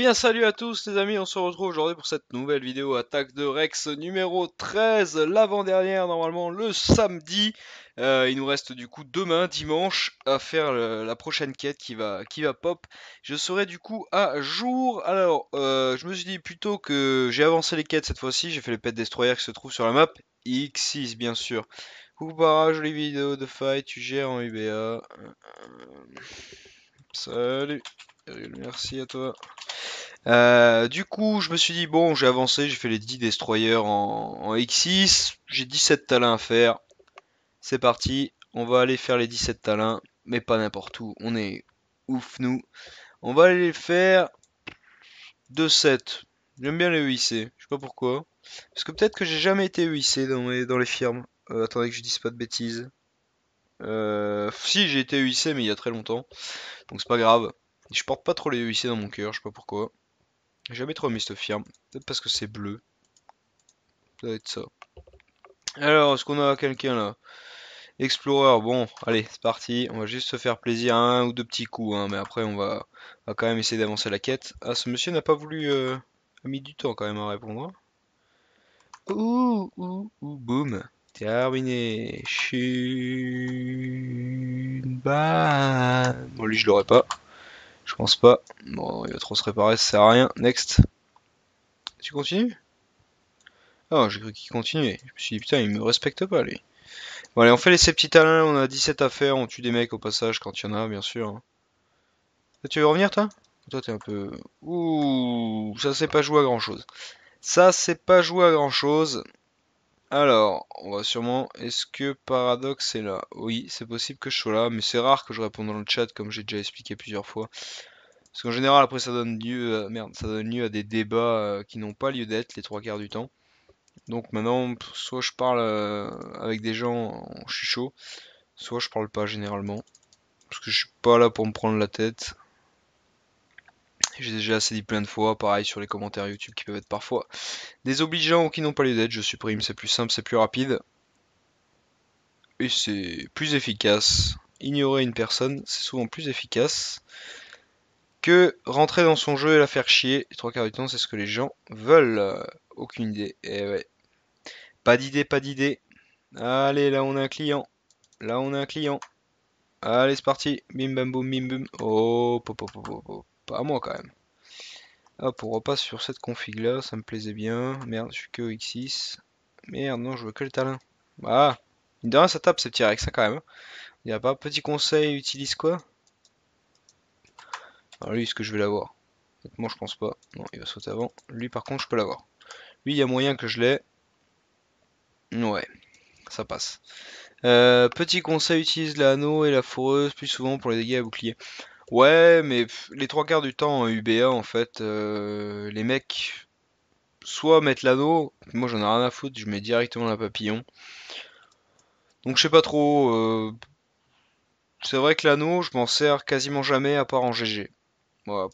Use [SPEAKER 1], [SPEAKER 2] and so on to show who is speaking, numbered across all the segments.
[SPEAKER 1] bien salut à tous les amis, on se retrouve aujourd'hui pour cette nouvelle vidéo attaque de Rex numéro 13, l'avant-dernière normalement le samedi. Euh, il nous reste du coup demain, dimanche, à faire la prochaine quête qui va, qui va pop. Je serai du coup à jour. Alors, euh, je me suis dit plutôt que j'ai avancé les quêtes cette fois-ci, j'ai fait les pet destroyers qui se trouve sur la map, X6 bien sûr. Coucou para, jolie vidéo de fight tu gères en UBA. salut, merci à toi. Euh, du coup, je me suis dit, bon, j'ai avancé, j'ai fait les 10 destroyers en, X6, j'ai 17 talents à faire. C'est parti, on va aller faire les 17 talents, mais pas n'importe où, on est ouf nous. On va aller faire 2 7. J'aime bien les EIC, je sais pas pourquoi. Parce que peut-être que j'ai jamais été EIC dans, les firmes. Euh, attendez que je dise pas de bêtises. Euh, si, j'ai été EIC, mais il y a très longtemps. Donc c'est pas grave. Je porte pas trop les EIC dans mon cœur, je sais pas pourquoi jamais trop mis cette firme. Peut-être parce que c'est bleu. Ça va être ça. Alors, est-ce qu'on a quelqu'un là Explorer, bon, allez, c'est parti. On va juste se faire plaisir à un ou deux petits coups, hein, mais après on va, quand même essayer d'avancer la quête. Ah, ce monsieur n'a pas voulu... Euh, a mis du temps quand même à répondre. Hein. Ouh, ouh, ouh, boum. Terminé. Chut. Bon, lui, je l'aurais pas pense pas. Bon, il va trop se réparer, ça sert à rien. Next. Tu continues Ah, j'ai cru qu'il continuait. Je me suis dit, putain, il me respecte pas, lui. Bon, allez, on fait les sept petits talents. On a 17 à faire. On tue des mecs au passage quand il y en a, bien sûr. tu veux revenir, toi Toi, t'es un peu... Ouh, ça, c'est pas joué à grand-chose. Ça, c'est pas joué à grand-chose. Alors, on va sûrement... Est-ce que Paradox est là Oui, c'est possible que je sois là, mais c'est rare que je réponde dans le chat, comme j'ai déjà expliqué plusieurs fois. Parce qu'en général, après, ça donne lieu, à, euh, merde, ça donne lieu à des débats euh, qui n'ont pas lieu d'être les trois quarts du temps. Donc maintenant, soit je parle euh, avec des gens en chuchot, soit je parle pas généralement. Parce que je suis pas là pour me prendre la tête. J'ai déjà assez dit plein de fois, pareil sur les commentaires YouTube qui peuvent être parfois désobligeants ou qui n'ont pas lieu d'être, je supprime, c'est plus simple, c'est plus rapide. Et c'est plus efficace. Ignorer une personne, c'est souvent plus efficace que rentrer dans son jeu et la faire chier. trois quarts du temps, c'est ce que les gens veulent. Aucune idée. Eh ouais. Pas d'idée, pas d'idée. Allez, là on a un client. Là on a un client. Allez, c'est parti. Bim bam boum, bim boum, Oh, pop, pop, pop, Pas moi quand même. Hop, on repasse sur cette config là. Ça me plaisait bien. Merde, je suis que X6. Merde, non, je veux que le talent. Ah, de rien, ça tape ces petits rex, ça hein, quand même. Hein. Il n'y a pas petit conseil, utilise quoi alors ah lui, est-ce que je vais l'avoir Moi, je pense pas. Non, il va sauter avant. Lui, par contre, je peux l'avoir. Lui, il y a moyen que je l'ai. Ouais, ça passe. Euh, petit conseil, utilise l'anneau et la foreuse plus souvent pour les dégâts à bouclier. Ouais, mais les trois quarts du temps en UBA, en fait, euh, les mecs, soit mettent l'anneau, moi j'en ai rien à foutre, je mets directement la papillon. Donc je sais pas trop. Euh, c'est vrai que l'anneau, je m'en sers quasiment jamais à part en GG.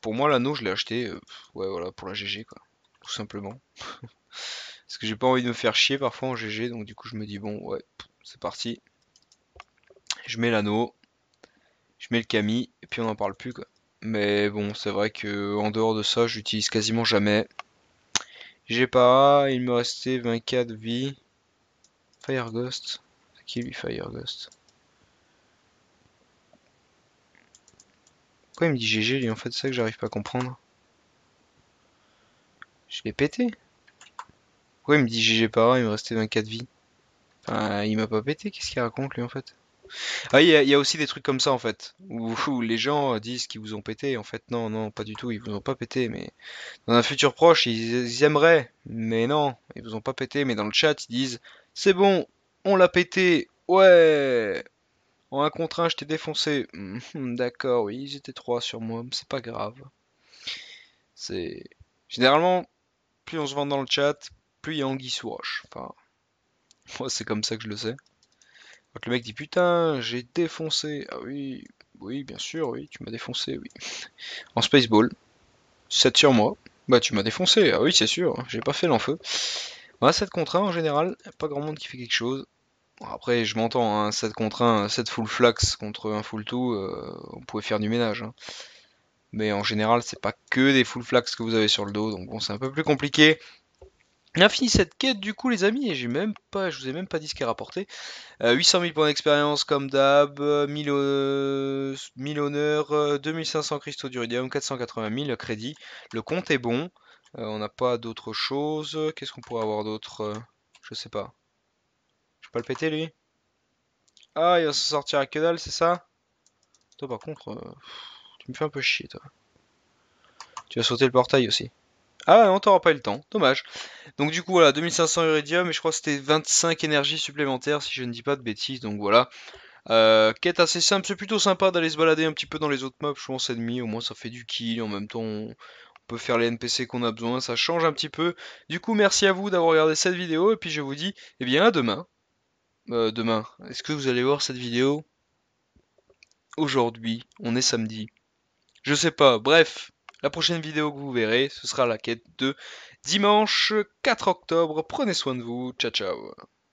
[SPEAKER 1] Pour moi, l'anneau, je l'ai acheté euh, ouais, voilà, pour la GG, quoi. Tout simplement. Parce que j'ai pas envie de me faire chier parfois en GG, donc du coup, je me dis, bon, ouais, c'est parti. Je mets l'anneau, je mets le Camille, et puis on n'en parle plus, quoi. Mais bon, c'est vrai que en dehors de ça, j'utilise quasiment jamais. J'ai pas, il me restait 24 vies. Fire Ghost. C'est qui lui, Fire Ghost Pourquoi il me dit GG lui en fait c'est ça que j'arrive pas à comprendre Je l'ai pété Pourquoi il me dit GG par il me restait 24 vies Enfin il m'a pas pété, qu'est-ce qu'il raconte lui en fait Ah il y, a aussi des trucs comme ça en fait, où, les gens disent qu'ils vous ont pété, en fait non, non, pas du tout, ils vous ont pas pété, mais dans un futur proche ils aimeraient, mais non, ils vous ont pas pété, mais dans le chat ils disent c'est bon, on l'a pété, ouais en un contre 1, je t'ai défoncé. Hmm, d'accord, oui, ils étaient 3 sur moi, mais c'est pas grave. C'est. Généralement, plus on se vend dans le chat, plus il y a anguille Enfin, moi, c'est comme ça que je le sais. Donc le mec dit putain, j'ai défoncé. Ah oui, oui, bien sûr, oui, tu m'as défoncé, oui. En Spaceball, 7 sur moi. Bah, tu m'as défoncé. Ah oui, c'est sûr, hein, j'ai pas fait l'enfeu. Bah 7 contre 1 en général, pas grand monde qui fait quelque chose. Après, je m'entends, hein, 7 contre 1, 7 full flax contre un full tout, euh, on pouvait faire du ménage. Hein. Mais en général, c'est pas que des full flax que vous avez sur le dos, donc bon, c'est un peu plus compliqué. On a fini cette quête du coup les amis et j'ai même pas, je vous ai même pas dit ce qui est rapporté. 800 euh, 000 points d'expérience comme d'hab, 1000, euh, honneurs, 2500 cristaux d'uridium, 480 000 crédits. Le compte est bon, on n'a pas d'autre chose. Qu'est-ce qu'on pourrait avoir d'autre Je sais pas le péter lui. Ah, il va se sortir à que dalle, c'est ça Toi par contre, euh, tu me fais un peu chier toi. Tu as sauté le portail aussi. Ah on t'auras pas eu le temps, dommage. Donc du coup voilà, 2500 iridium et je crois que c'était 25 énergies supplémentaires si je ne dis pas de bêtises, donc voilà. Euh, quête assez simple, c'est plutôt sympa d'aller se balader un petit peu dans les autres maps, je pense ennemis, au moins ça fait du kill, en même temps on peut faire les NPC qu'on a besoin, ça change un petit peu. Du coup merci à vous d'avoir regardé cette vidéo et puis je vous dis eh bien à demain euh, demain. Est-ce que vous allez voir cette vidéo Aujourd'hui, on est samedi. Je sais pas, bref, la prochaine vidéo que vous verrez, ce sera la quête de dimanche 4 octobre. Prenez soin de vous, ciao ciao